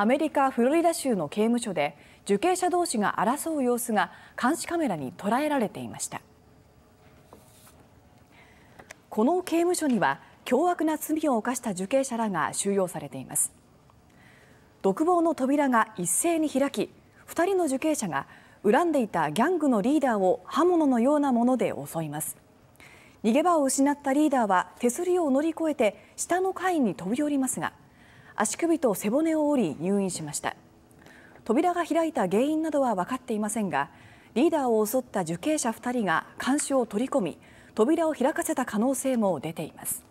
アメリカ・フロリダ州の刑務所で受刑者同士が争う様子が監視カメラに捉えられていましたこの刑務所には凶悪な罪を犯した受刑者らが収容されています独房の扉が一斉に開き2人の受刑者が恨んでいたギャングのリーダーを刃物のようなもので襲います逃げ場を失ったリーダーは手すりを乗り越えて下の階に飛び降りますが足首と背骨を折り入院しました扉が開いた原因などは分かっていませんがリーダーを襲った受刑者2人が監視を取り込み扉を開かせた可能性も出ています